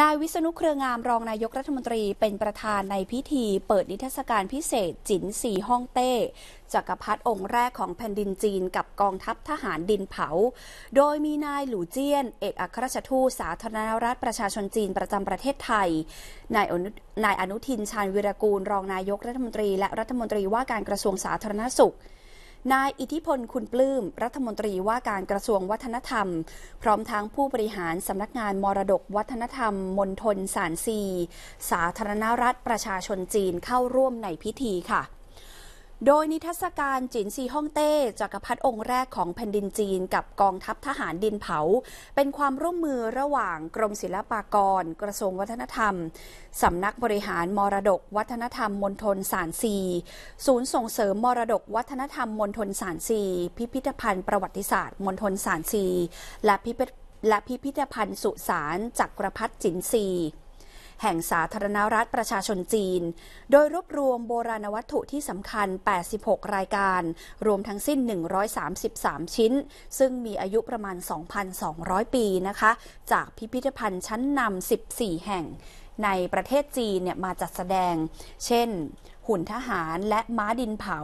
นายวิษณุเครืองามรองนายกรัฐมนตรีเป็นประธานในพิธีเปิดนิทรรศการพิเศษจินสีฮ่องเต้จักรพรรดิองค์แรกของแผ่นดินจีนกับกองทัพทหารดินเผา โดยมีนายหลู่เจี้ยนเอกอัครราชทูตสาธารณรัฐ ประชาชนจีนประจำประเทศไทยนายนายอนุทินชาญวิรกูลรองนายกรัฐมนตรีและรัฐมนตรีว่าการกระทรวงสาธารณสุขนายอิทธิพลคุณปลื้มรัฐมนตรีว่าการกระทรวงวัฒนธรรม พร้อมทั้งผู้บริหารสำนักงานมรดกวัฒนธรรมมณฑลสารซีสาธารณรัฐประชาชนจีนเข้าร่วมในพิธีค่ะโดยนิทรรศการจินซีฮ่องเต้จักรพรรดิองค์แรกของแผ่นดินจีนกับกองทัพทหารดินเผา เป็นความร่วมมือระหว่างกรมศิลปากร กระทรวงวัฒนธรรม สำนักบริหารมรดกวัฒนธรรมมณฑลสารซีศูนย์ส่งเสริมมรดกวัฒนธรรมมณฑลสารซีพิพิธภัณฑ์ประวัติศาสตร์มณฑลสารซีและพิพิธและพิพิธภัณฑ์สุสานจักรพรรดิจินซีแห่งสาธารณรัฐประชาชนจีน โดยรวบรวมโบราณวัตถุที่สำคัญ 86 รายการ รวมทั้งสิ้น 133 ชิ้น ซึ่งมีอายุประมาณ 2,200 ปีนะคะ จากพิพิธภัณฑ์ชั้นนำ 14 แห่งในประเทศจีนเนี่ยมาจัดแสดง เช่น หุ่นทหารและม้าดินเผา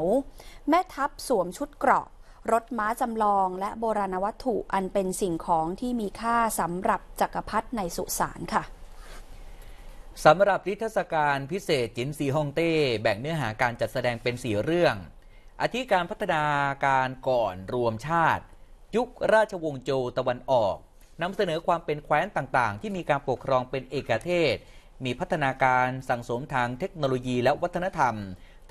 แม่ทัพสวมชุดเกราะ รถม้าจำลองและโบราณวัตถุอันเป็นสิ่งของที่มีค่าสำหรับจักรพรรดิในสุสานค่ะสำหรับนิทรรศการพิเศษจินซีฮองเต้แบ่งเนื้อหาการจัดแสดงเป็นสี่เรื่อง อธิการพัฒนาการก่อนรวมชาติยุคราชวงศ์โจตะวันออกนำเสนอความเป็นแคว้นต่างๆ ที่มีการปกครองเป็นเอกเทศ มีพัฒนาการสังสมทางเทคโนโลยีและวัฒนธรรม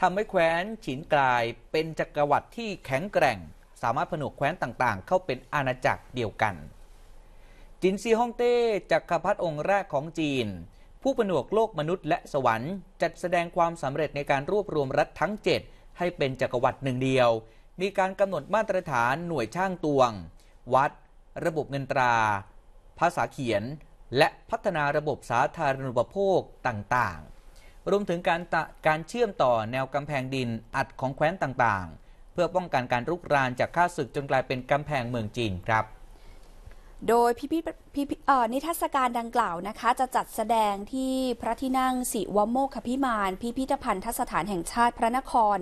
ทำให้แคว้นฉินกลายเป็นจักรวรรดิที่แข็งแกร่ง สามารถผนวกแคว้นต่างๆ เข้าเป็นอาณาจักรเดียวกัน จินซีฮ่องเต้จักรพรรดิองค์แรกของจีนผู้ผนวกโลกมนุษย์และสวรรค์จัดแสดงความสำเร็จในการรวบรวมรัฐทั้ง 7 ให้เป็นจักรวรรดิหนึ่งเดียว มีการกำหนดมาตรฐานหน่วยช่างตวง วัด ระบบเงินตรา ภาษาเขียน และพัฒนาระบบสาธารณูปโภคต่างๆ รวมถึงการการเชื่อมต่อแนวกำแพงดินอัดของแคว้นต่างๆ เพื่อป้องกันการรุกรานจากข้าศึกจนกลายเป็นกำแพงเมืองจีนครับโดยพิพิธนิทรรศการดังกล่าวนะคะ จะจัดแสดงที่พระที่นั่งสิวโมกขพิมานพิพิธภัณฑสถานแห่งชาติพระนคร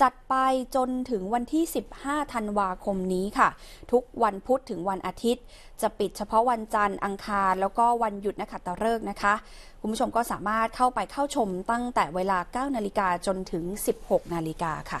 จัดไปจนถึงวันที่ 15 ธันวาคมนี้ค่ะ ทุกวันพุธถึงวันอาทิตย์ จะปิดเฉพาะวันจันทร์อังคารแล้วก็วันหยุดนักขัตฤกษ์นะคะ คุณผู้ชมก็สามารถเข้าไปเข้าชมตั้งแต่เวลา 9 นาฬิกาจนถึง 16 นาฬิกาค่ะ